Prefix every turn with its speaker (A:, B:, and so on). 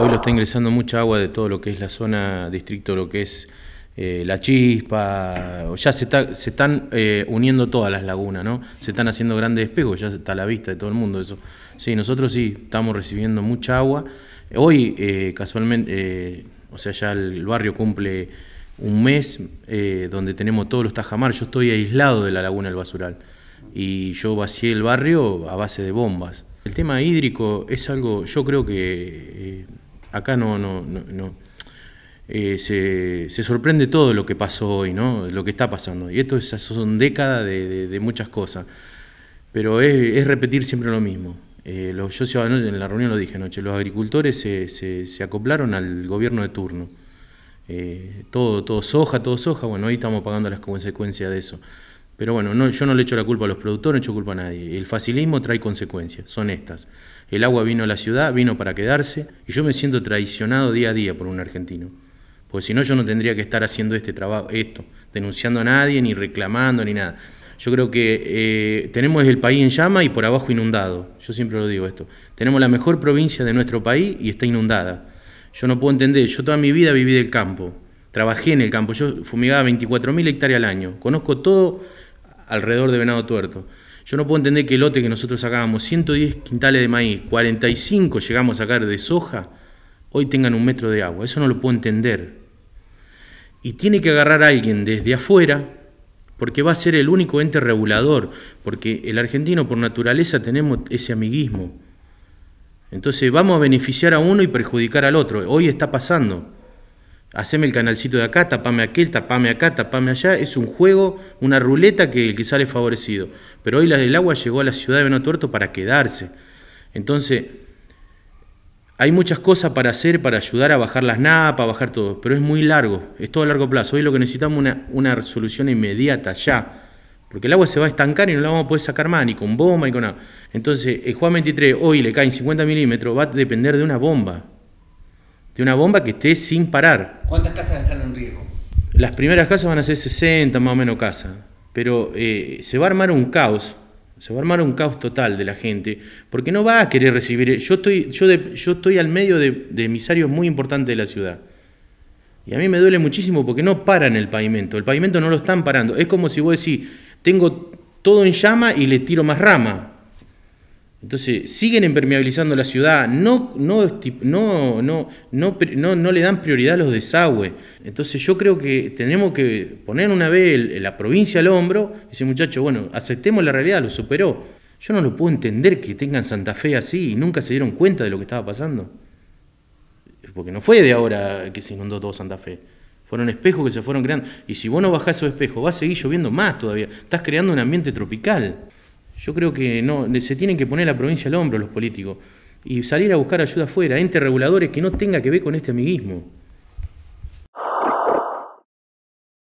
A: hoy lo está ingresando mucha agua de todo lo que es la zona, distrito, lo que es eh, La Chispa, ya se, están eh, uniendo todas las lagunas, ¿no? Se están haciendo grandes espejos, ya está a la vista de todo el mundo eso. Sí, nosotros sí estamos recibiendo mucha agua. Hoy, eh, casualmente, o sea, ya el barrio cumple un mes donde tenemos todos los tajamar. Yo estoy aislado de la laguna del Basural y yo vacié el barrio a base de bombas. El tema hídrico es algo, yo creo que acá no, no, no, eh, se, sorprende todo lo que pasó hoy, ¿no? Lo que está pasando. Y esto es, son décadas de, muchas cosas. Pero es, es, repetir siempre lo mismo. Eh, los, yo en la reunión lo dije anoche, los agricultores se, acoplaron al gobierno de turno. Eh, todo, todo soja, todo soja, bueno, hoy estamos pagando las consecuencias de eso. Pero bueno, yo no le echo la culpa a los productores, no echo culpa a nadie. El facilismo trae consecuencias, son estas. El agua vino a la ciudad, vino para quedarse, y yo me siento traicionado día a día por un argentino. Porque si no, yo no tendría que estar haciendo este trabajo, esto, denunciando a nadie, ni reclamando, ni nada. Yo creo que eh, tenemos el país en llama y por abajo inundado. Yo siempre lo digo esto. Tenemos la mejor provincia de nuestro país y está inundada. Yo no puedo entender, yo toda mi vida viví del campo, trabajé en el campo, yo fumigaba 24.000 hectáreas al año, conozco todo alrededor de Venado Tuerto. Yo no puedo entender que el lote que nosotros sacábamos 110 quintales de maíz, 45 llegamos a sacar de soja, hoy tengan un metro de agua. Eso no lo puedo entender. Y tiene que agarrar a alguien desde afuera, porque va a ser el único ente regulador, porque el argentino por naturaleza tenemos ese amiguismo. Entonces vamos a beneficiar a uno y perjudicar al otro. Hoy está pasando haceme el canalcito de acá, tapame aquel, tapame acá, tapame allá. Es un juego, una ruleta que el que sale favorecido. Pero hoy la del agua llegó a la ciudad de Benotuerto para quedarse. Entonces, hay muchas cosas para hacer para ayudar a bajar las napas, bajar todo, pero es muy largo, es todo a largo plazo. Hoy lo que necesitamos es una, una solución inmediata, ya. Porque el agua se va a estancar y no la vamos a poder sacar más, ni con bomba ni con nada. Entonces, el Juan 23 hoy le caen 50 milímetros, va a depender de una bomba. De una bomba que esté sin parar. ¿Cuántas casas están en riesgo? Las primeras casas van a ser 60 más o menos casas, pero eh, se va a armar un caos, se va a armar un caos total de la gente, porque no va a querer recibir. Yo estoy, yo de, yo estoy al medio de, de emisarios muy importantes de la ciudad. Y a mí me duele muchísimo porque no paran el pavimento, el pavimento no lo están parando. Es como si vos decís, tengo todo en llama y le tiro más rama. Entonces, siguen impermeabilizando la ciudad, no, no, no, no, no le dan prioridad a los desagües. Entonces, yo creo que tenemos que poner una vez la provincia al hombro y decir, muchachos, bueno, aceptemos la realidad, lo superó. Yo no lo puedo entender que tengan Santa Fe así y nunca se dieron cuenta de lo que estaba pasando. Porque no fue de ahora que se inundó todo Santa Fe. Fueron espejos que se fueron creando. Y si vos no bajás esos espejos, va a seguir lloviendo más todavía. Estás creando un ambiente tropical. Yo creo que no, se tienen que poner la provincia al hombro los políticos y salir a buscar ayuda afuera, entes reguladores que no tenga que ver con este amiguismo.